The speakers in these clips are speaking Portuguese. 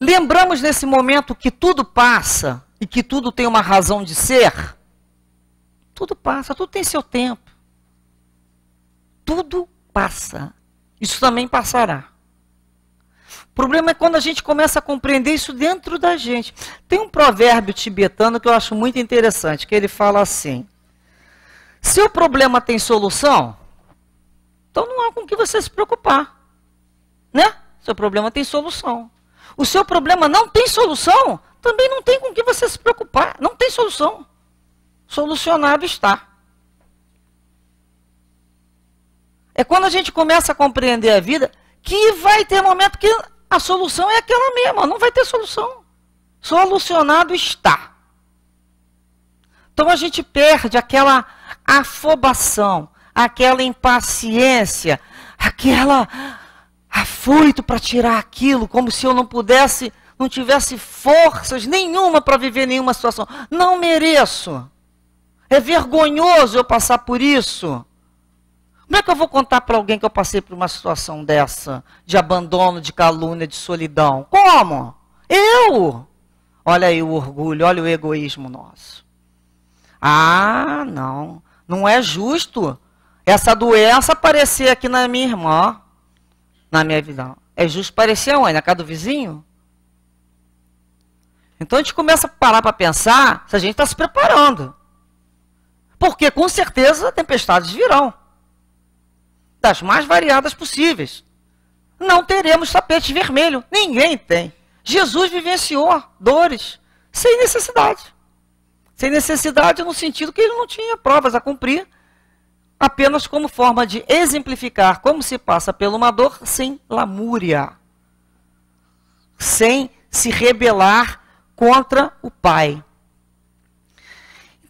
Lembramos nesse momento que tudo passa e que tudo tem uma razão de ser? Tudo passa, tudo tem seu tempo. Tudo passa. Isso também passará. O problema é quando a gente começa a compreender isso dentro da gente. Tem um provérbio tibetano que eu acho muito interessante, que ele fala assim: Se o problema tem solução, então não há com que você se preocupar. Né? Seu problema tem solução o seu problema não tem solução, também não tem com que você se preocupar. Não tem solução. Solucionado está. É quando a gente começa a compreender a vida que vai ter momento que a solução é aquela mesma, não vai ter solução. Solucionado está. Então a gente perde aquela afobação, aquela impaciência, aquela afoito para tirar aquilo, como se eu não pudesse, não tivesse forças nenhuma para viver nenhuma situação. Não mereço. É vergonhoso eu passar por isso. Como é que eu vou contar para alguém que eu passei por uma situação dessa, de abandono, de calúnia, de solidão? Como? Eu? Olha aí o orgulho, olha o egoísmo nosso. Ah, não, não é justo essa doença aparecer aqui na minha irmã na minha vida. É justo parecer onde? Na né? casa do vizinho? Então a gente começa a parar para pensar se a gente está se preparando. Porque com certeza tempestades virão. Das mais variadas possíveis. Não teremos tapete vermelho. Ninguém tem. Jesus vivenciou dores sem necessidade. Sem necessidade no sentido que ele não tinha provas a cumprir apenas como forma de exemplificar como se passa por uma dor sem lamúria, sem se rebelar contra o pai.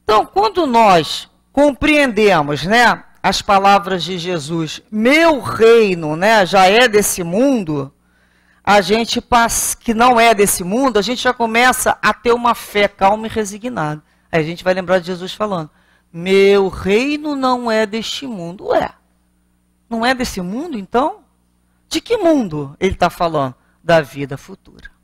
Então, quando nós compreendemos, né, as palavras de Jesus, meu reino, né, já é desse mundo, a gente passa, que não é desse mundo, a gente já começa a ter uma fé calma e resignada. Aí a gente vai lembrar de Jesus falando: meu reino não é deste mundo. Ué, não é desse mundo então? De que mundo ele está falando? Da vida futura.